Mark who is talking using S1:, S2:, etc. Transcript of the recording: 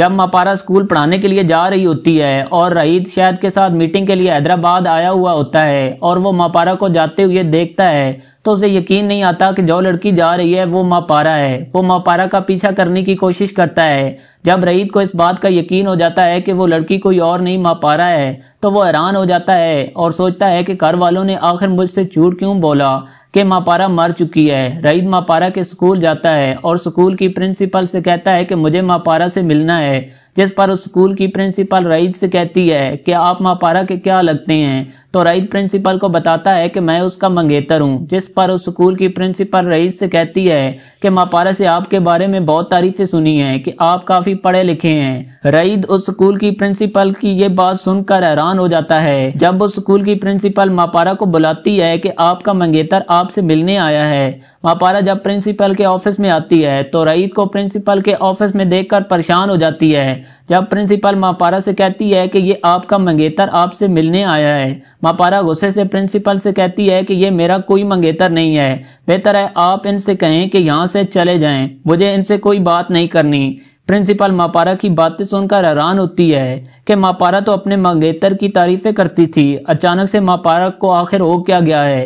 S1: जब मपारा स्कूल पढ़ाने के लिए जा रही होती है और रईद शायद के साथ मीटिंग के लिए हैदराबाद आया हुआ होता है और वो मपारा को जाते हुए देखता है तो उसे यकीन नहीं आता कि जो लड़की जा रही है वो मापारा है वो मापारा का पीछा करने की कोशिश करता है जब रईद को इस बात का यकीन हो जाता है कि वो लड़की कोई और नहीं मापारा है तो वो हैरान हो जाता है और सोचता है कि घर वालों ने आखिर मुझसे झूठ क्यों बोला कि मापारा मर चुकी है रईद मापारा के स्कूल जाता है और स्कूल की प्रिंसिपल से कहता है कि मुझे मापारा से मिलना है जिस पर उस स्कूल की प्रिंसिपल रईद से कहती है कि आप मापारा के क्या लगते हैं तो रईस प्रिंसिपल को बताता है कि मैं उसका मंगेतर हूँ जिस पर उस स्कूल की प्रिंसिपल रईस से कहती है कि मापारा से आपके बारे में बहुत तारीफें सुनी हैं कि आप काफ़ी पढ़े लिखे हैं रईद उस स्कूल की प्रिंसिपल की ये बात सुनकर हैरान हो जाता है जब उस स्कूल की प्रिंसिपल मापारा को बुलाती है कि आपका मंगेतर आपसे मिलने आया है मापारा जब प्रिंसिपल के ऑफिस में आती है तो रईद को प्रिंसिपल के ऑफिस में देखकर परेशान हो जाती है जब प्रिंसिपल मापारा से कहती है कि ये आपका मंगेतर आपसे मिलने आया है मापारा गुस्से से प्रिंसिपल से कहती है कि ये मेरा कोई मंगेतर नहीं है बेहतर है आप इनसे कहें कि यहाँ से चले जाएं मुझे इनसे कोई बात नहीं करनी प्रिंसिपल मापारा की बातें सुनकर हैरान होती है कि मापारा तो अपने मंगेतर की तारीफें करती थी अचानक से मापारा को आखिर हो क्या गया है